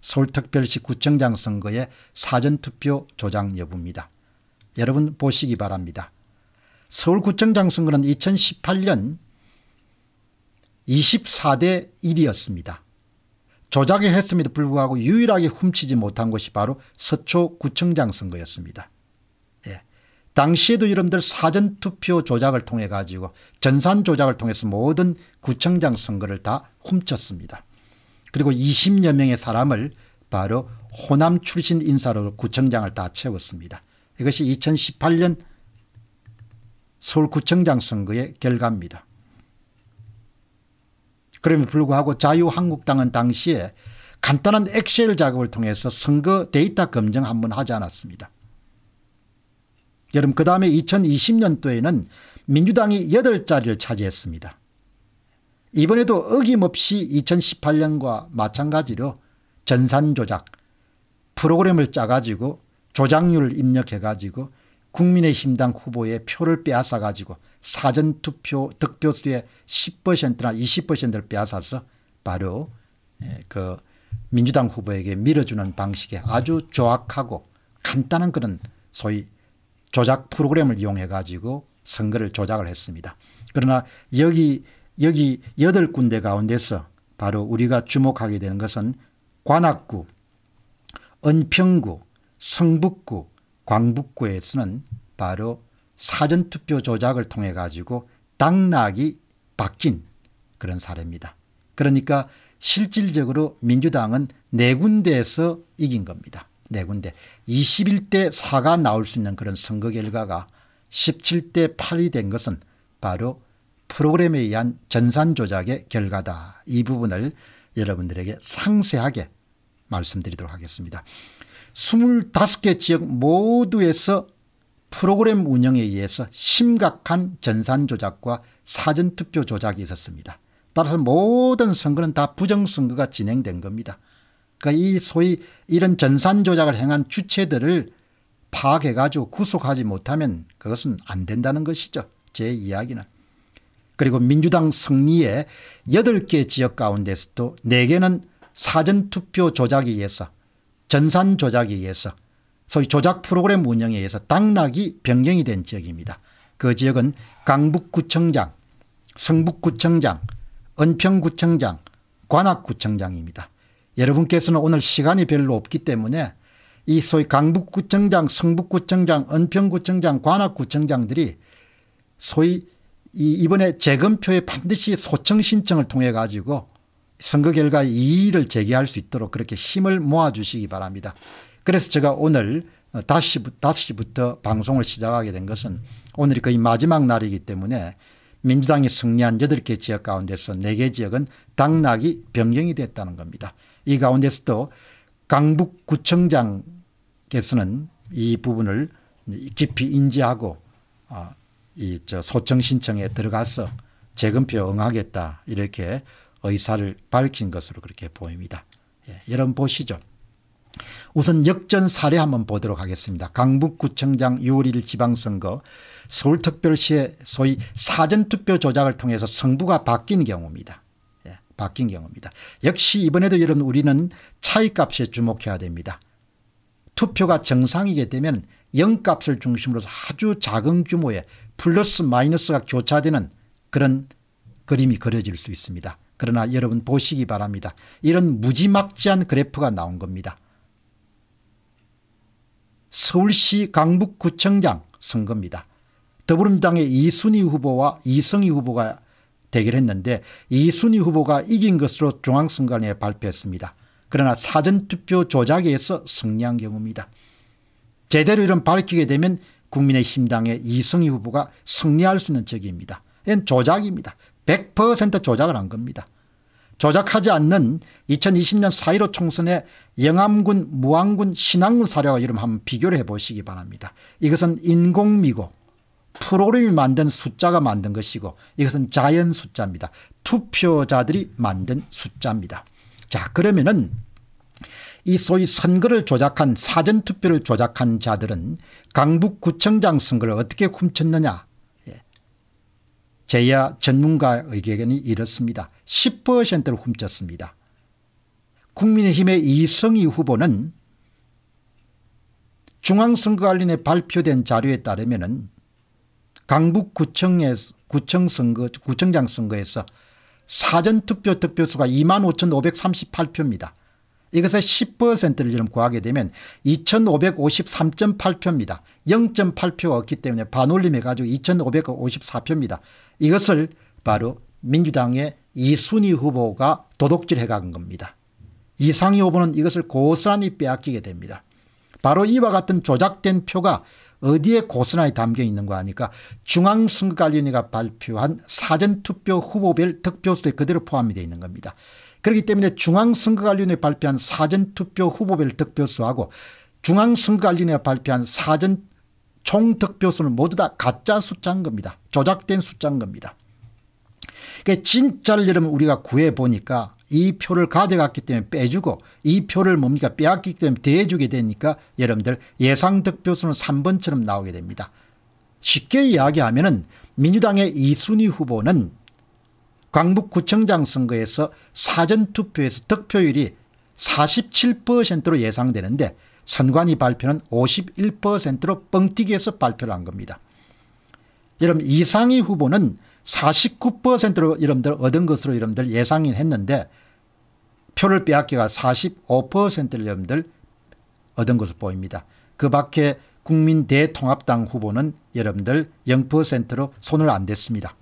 서울특별시 구청장 선거의 사전투표 조작 여부입니다. 여러분 보시기 바랍니다. 서울구청장 선거는 2018년 24대 1이었습니다. 조작을 했음에도 불구하고 유일하게 훔치지 못한 것이 바로 서초구청장 선거였습니다. 예. 당시에도 여러분들 사전투표 조작을 통해 가지고 전산 조작을 통해서 모든 구청장 선거를 다 훔쳤습니다. 그리고 20여 명의 사람을 바로 호남 출신 인사로 구청장을 다 채웠습니다. 이것이 2018년 서울구청장 선거의 결과입니다. 그럼에 불구하고 자유한국당은 당시에 간단한 엑셀 작업을 통해서 선거 데이터 검증 한 번 하지 않았습니다. 여러분 그 다음에 2020년도에는 민주당이 8자리를 차지했습니다. 이번에도 어김없이 2018년과 마찬가지로 전산 조작 프로그램을 짜가지고 조작률 을 입력해가지고 국민의힘당 후보의 표를 빼앗아가지고 사전투표 득표수의 10%나 20%를 빼앗아서 바로 예, 그 민주당 후보에게 밀어주는 방식의 아주 조악하고 간단한 그런 소위 조작 프로그램을 이용해 가지고 선거를 조작을 했습니다. 그러나 여기 여기 여덟 군데 가운데서 바로 우리가 주목하게 되는 것은 관악구, 은평구, 성북구, 광북구에서는 바로 사전투표 조작을 통해 가지고 당락이 바뀐 그런 사례입니다. 그러니까 실질적으로 민주당은 네 군데에서 이긴 겁니다. 네 군데. 21대 4가 나올 수 있는 그런 선거 결과가 17대 8이 된 것은 바로 프로그램에 의한 전산 조작의 결과다. 이 부분을 여러분들에게 상세하게 말씀드리도록 하겠습니다. 25개 지역 모두에서 프로그램 운영에 의해서 심각한 전산 조작과 사전투표 조작이 있었습니다. 따라서 모든 선거는 다 부정선거가 진행된 겁니다. 그러니까 이 소위 이런 전산 조작을 행한 주체들을 파악해가지고 구속하지 못하면 그것은 안 된다는 것이죠. 제 이야기는. 그리고 민주당 승리의 8개 지역 가운데서도 4개는 사전투표 조작에 의해서 전산 조작에 의해서 소위 조작 프로그램 운영에 의해서 당락이 변경이 된 지역입니다. 그 지역은 강북구청장, 성북구청장, 은평구청장, 관악구청장입니다. 여러분께서는 오늘 시간이 별로 없기 때문에 이 소위 강북구청장, 성북구청장, 은평구청장, 관악구청장들이 소위 이 이번에 재검표에 반드시 소청 신청을 통해 가지고 선거 결과 이의를 제기할 수 있도록 그렇게 힘을 모아 주시기 바랍니다. 그래서 제가 오늘 어, 다시 5시부터 방송을 시작하게 된 것은 오늘이 거의 마지막 날이기 때문에 민주당이 승리한 8개 지역 가운데서 4개 지역은 당락이 변경이 됐다는 겁니다. 이 가운데서도 강북구청장께서는 이 부분을 깊이 인지하고 어, 이저 소청 신청에 들어가서 재검표 응하겠다 이렇게 의사를 밝힌 것으로 그렇게 보입니다. 예, 여러분 보시죠. 우선 역전 사례 한번 보도록 하겠습니다. 강북구청장 6월 1일 지방선거 서울특별시의 소위 사전투표 조작을 통해서 성부가 바뀐 경우입니다. 예, 바뀐 경우입니다. 역시 이번에도 여러분 우리는 차이값에 주목해야 됩니다. 투표가 정상이게 되면 영값을 중심으로 아주 작은 규모의 플러스 마이너스가 교차되는 그런 그림이 그려질 수 있습니다. 그러나 여러분 보시기 바랍니다. 이런 무지막지한 그래프가 나온 겁니다. 서울시 강북구청장 선거입니다. 더불어민당의 이순희 후보와 이성희 후보가 대결했는데 이순희 후보가 이긴 것으로 중앙선관위에 발표했습니다. 그러나 사전투표 조작에 서 승리한 경우입니다. 제대로 이런 밝히게 되면 국민의힘당의 이승희 후보가 승리할 수 있는 적입니다. 이건 조작입니다. 100% 조작을 한 겁니다. 조작하지 않는 2020년 4.15 총선의 영암군, 무안군, 신안군 사례와 이름 한번 비교를 해보시기 바랍니다. 이것은 인공미고 프로그램이 만든 숫자가 만든 것이고 이것은 자연 숫자입니다. 투표자들이 만든 숫자입니다. 자 그러면은 이 소위 선거를 조작한 사전투표를 조작한 자들은 강북구청장 선거를 어떻게 훔쳤느냐 예. 제야 전문가 의견이 이렇습니다. 10%를 훔쳤습니다. 국민의힘의 이성희 후보는 중앙선거관리에 발표된 자료에 따르면 강북구청에 구청 선거, 구청장 선거에서 사전투표 득표수가 25,538표입니다. 이것의 10%를 지금 구하게 되면 2553.8표입니다. 0.8표 얻기 때문에 반올림해가지고 2554표입니다. 이것을 바로 민주당의 이순희 후보가 도둑질해간 겁니다. 이상희 후보는 이것을 고스란히 빼앗기게 됩니다. 바로 이와 같은 조작된 표가 어디에 고스란히 담겨 있는 거 아니까 중앙선거관리위원회가 발표한 사전투표 후보별 득표수에 그대로 포함이 되어 있는 겁니다. 그렇기 때문에 중앙선거관리위원회 발표한 사전투표 후보별 득표수하고 중앙선거관리위원회 발표한 사전 총득표수는 모두 다 가짜 숫자인 겁니다. 조작된 숫자인 겁니다. 그러니까 진짜를 여러분 우리가 구해보니까 이 표를 가져갔기 때문에 빼주고 이 표를 뭡니까 빼앗기 때문에 대주게 되니까 여러분들 예상 득표수는 3번처럼 나오게 됩니다. 쉽게 이야기하면 은 민주당의 이순희 후보는 광북구청장 선거에서 사전투표에서 득표율이 47%로 예상되는데 선관위 발표는 51%로 뻥튀기해서 발표를 한 겁니다. 여러분 이상희 후보는 49%로 여러분들 얻은 것으로 여러분들 예상을 했는데 표를 빼앗기가 45%를 여러분들 얻은 것으로 보입니다. 그 밖에 국민대통합당 후보는 여러분들 0%로 손을 안 댔습니다.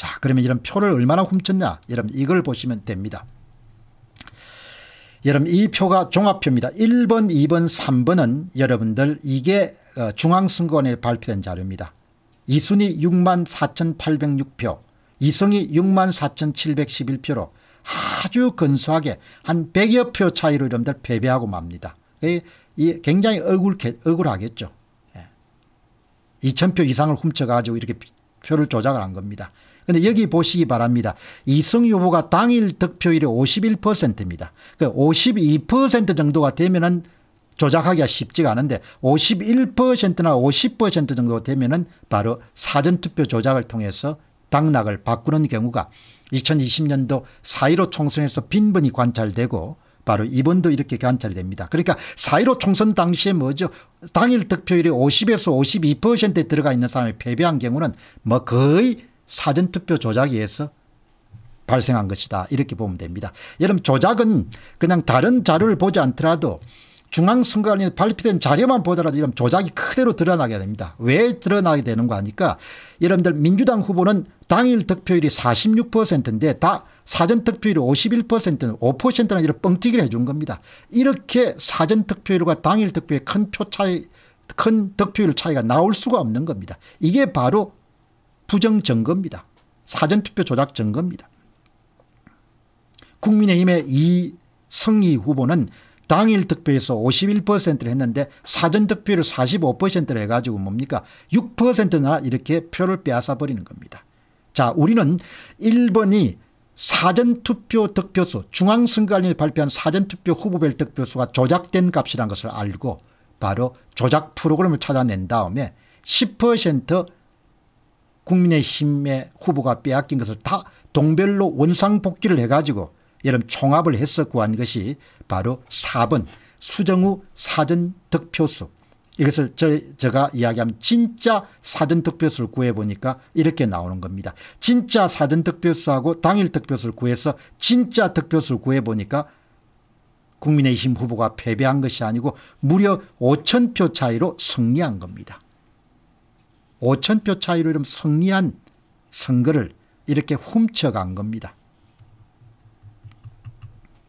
자, 그러면 이런 표를 얼마나 훔쳤냐? 여러분 이걸 보시면 됩니다. 여러분 이 표가 종합표입니다. 1번, 2번, 3번은 여러분들 이게 어, 중앙선거원에 발표된 자료입니다. 이순이 6만 4,806표, 이성이 6만 4,711표로 아주 근소하게 한 100여 표 차이로 여러분들 패배하고 맙니다. 굉장히 억울, 억울하겠죠. 2,000표 예. 이상을 훔쳐가지고 이렇게 표를 조작을 한 겁니다. 근데 여기 보시기 바랍니다. 이승 후보가 당일 득표율이 51%입니다. 그 52% 정도가 되면은 조작하기가 쉽지가 않은데 51%나 50% 정도 되면은 바로 사전투표 조작을 통해서 당락을 바꾸는 경우가 2020년도 4.15 총선에서 빈번히 관찰되고 바로 이번도 이렇게 관찰이 됩니다. 그러니까 4.15 총선 당시에 뭐죠? 당일 득표율이 50에서 52%에 들어가 있는 사람이 패배한 경우는 뭐 거의 사전투표 조작에 서 발생한 것이다 이렇게 보면 됩니다. 여러분 조작은 그냥 다른 자료를 보지 않더라도 중앙선거관리 발표된 자료만 보더라도 이런 조작이 그대로 드러나게 됩니다. 왜 드러나게 되는 거 하니까 여러분들 민주당 후보는 당일 득표율이 46%인데 다 사전 득표율이 51%는 5%는 이런 뻥튀기를 해준 겁니다. 이렇게 사전 득표율과 당일 득표의 큰표 차이 큰 득표율 차이가 나올 수가 없는 겁니다. 이게 바로 부정점거입니다. 사전투표 조작 점거입니다. 국민의힘의 이성희 후보는 당일 득표에서 51%를 했는데 사전 득표를 45%를 해가지고 뭡니까 6%나 이렇게 표를 빼앗아 버리는 겁니다. 자 우리는 1번이 사전투표 득표수 중앙선거관리 발표한 사전투표 후보별 득표수가 조작된 값이라는 것을 알고 바로 조작 프로그램을 찾아낸 다음에 10% 국민의힘의 후보가 빼앗긴 것을 다 동별로 원상복귀를 해가지고 여름 총합을 해서 구한 것이 바로 4번 수정우 사전 득표수 이것을 저, 제가 이야기하면 진짜 사전 득표수를 구해보니까 이렇게 나오는 겁니다. 진짜 사전 득표수하고 당일 득표수를 구해서 진짜 득표수를 구해보니까 국민의힘 후보가 패배한 것이 아니고 무려 5천 표 차이로 승리한 겁니다. 5천표 차이로 이름 승리한 선거를 이렇게 훔쳐간 겁니다.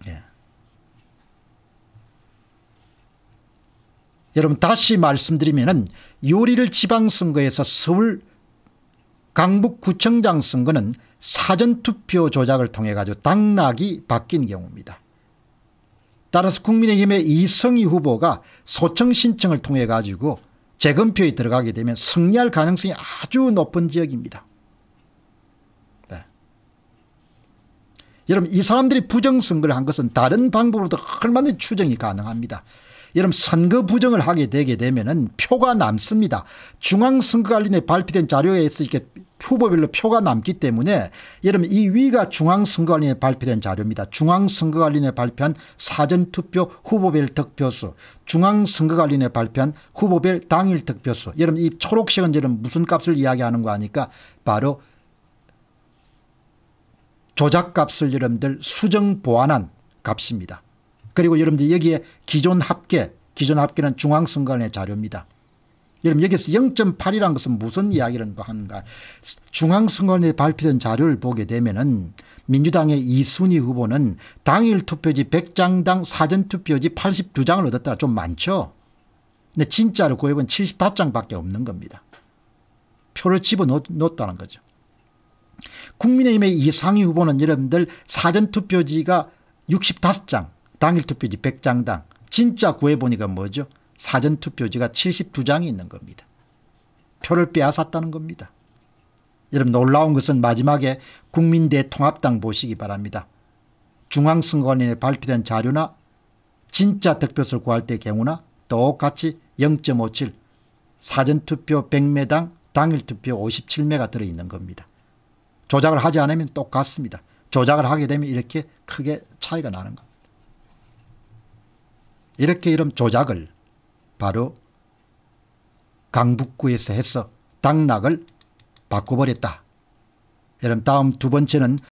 예. 여러분 다시 말씀드리면 요리를 지방선거에서 서울 강북구청장 선거는 사전투표 조작을 통해 가지고 당락이 바뀐 경우입니다. 따라서 국민의힘의 이성희 후보가 소청 신청을 통해 가지고 재검표에 들어가게 되면 승리할 가능성이 아주 높은 지역입니다. 네. 여러분 이 사람들이 부정선거를 한 것은 다른 방법으로도 얼마나 추정이 가능합니다. 여러분 선거 부정을 하게 되게 되면 표가 남습니다. 중앙선거관리에 발표된 자료에 있 이렇게 후보별로 표가 남기 때문에 여러분 이 위가 중앙선거관리에 발표된 자료입니다. 중앙선거관리에 발표한 사전투표 후보별 득표수 중앙선거관리에 발표한 후보별 당일 득표수 예를 들이 초록색은 예를 무슨 값을 이야기하는 거 아니까 바로 조작값을 여러분들 수정 보완한 값입니다. 그리고 여러분들 여기에 기존 합계 기존 합계는 중앙선관의 자료입니다. 여러분 여기서 0.8이라는 것은 무슨 이야기를 하는가 중앙선관위에 발표된 자료를 보게 되면은 민주당의 이순희 후보는 당일 투표지 100장당 사전투표지 82장을 얻었다 좀 많죠. 근데 진짜로 구해본 그 75장밖에 없는 겁니다. 표를 집어넣었다는 거죠. 국민의힘의 이상희 후보는 여러분들 사전투표지가 65장 당일 투표지 100장당 진짜 구해보니까 뭐죠? 사전투표지가 72장이 있는 겁니다. 표를 빼앗았다는 겁니다. 여러분 놀라운 것은 마지막에 국민대통합당 보시기 바랍니다. 중앙선관에 발표된 자료나 진짜 득표수를 구할 때 경우나 똑같이 0.57 사전투표 100매당 당일투표 57매가 들어있는 겁니다. 조작을 하지 않으면 똑같습니다. 조작을 하게 되면 이렇게 크게 차이가 나는 겁니다. 이렇게 이런 조작을 바로 강북구에서 해서 당락을 바꿔버렸다. 여러분 다음 두 번째는